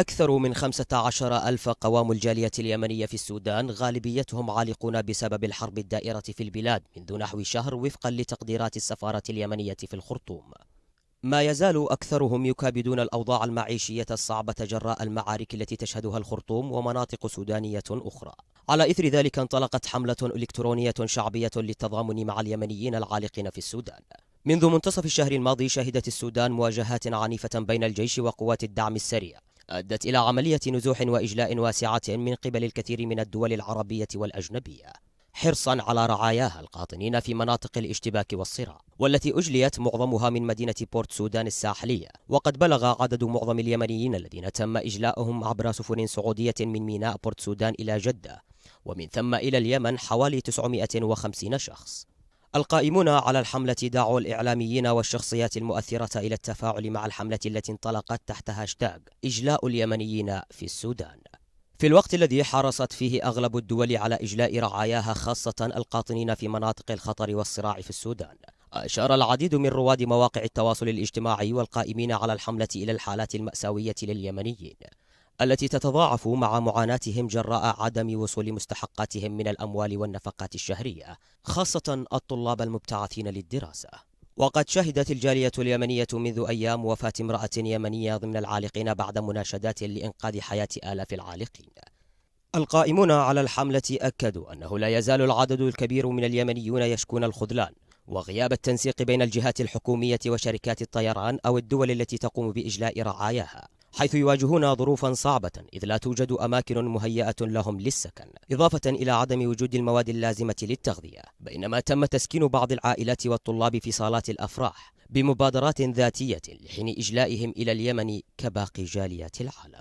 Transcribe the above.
أكثر من 15 ألف قوام الجالية اليمنية في السودان غالبيتهم عالقون بسبب الحرب الدائرة في البلاد منذ نحو شهر وفقا لتقديرات السفارة اليمنية في الخرطوم ما يزال أكثرهم يكابدون الأوضاع المعيشية الصعبة جراء المعارك التي تشهدها الخرطوم ومناطق سودانية أخرى على إثر ذلك انطلقت حملة إلكترونية شعبية للتضامن مع اليمنيين العالقين في السودان منذ منتصف الشهر الماضي شهدت السودان مواجهات عنيفة بين الجيش وقوات الدعم السريع أدت إلى عملية نزوح وإجلاء واسعة من قبل الكثير من الدول العربية والأجنبية حرصا على رعاياها القاطنين في مناطق الاشتباك والصراع والتي أجليت معظمها من مدينة بورت سودان الساحلية وقد بلغ عدد معظم اليمنيين الذين تم إجلاؤهم عبر سفن سعودية من ميناء بورت سودان إلى جدة ومن ثم إلى اليمن حوالي 950 شخص القائمون على الحملة دعوا الإعلاميين والشخصيات المؤثرة إلى التفاعل مع الحملة التي انطلقت تحت هاشتاغ إجلاء اليمنيين في السودان في الوقت الذي حرصت فيه أغلب الدول على إجلاء رعاياها خاصة القاطنين في مناطق الخطر والصراع في السودان أشار العديد من رواد مواقع التواصل الاجتماعي والقائمين على الحملة إلى الحالات المأساوية لليمنيين التي تتضاعف مع معاناتهم جراء عدم وصول مستحقاتهم من الأموال والنفقات الشهرية خاصة الطلاب المبتعثين للدراسة وقد شهدت الجالية اليمنية منذ أيام وفاة امرأة يمنية ضمن العالقين بعد مناشدات لإنقاذ حياة آلاف العالقين القائمون على الحملة أكدوا أنه لا يزال العدد الكبير من اليمنيون يشكون الخذلان وغياب التنسيق بين الجهات الحكومية وشركات الطيران أو الدول التي تقوم بإجلاء رعاياها حيث يواجهون ظروفا صعبة إذ لا توجد أماكن مهيأة لهم للسكن إضافة إلى عدم وجود المواد اللازمة للتغذية بينما تم تسكين بعض العائلات والطلاب في صالات الأفراح بمبادرات ذاتية لحين إجلائهم إلى اليمن كباقي جاليات العالم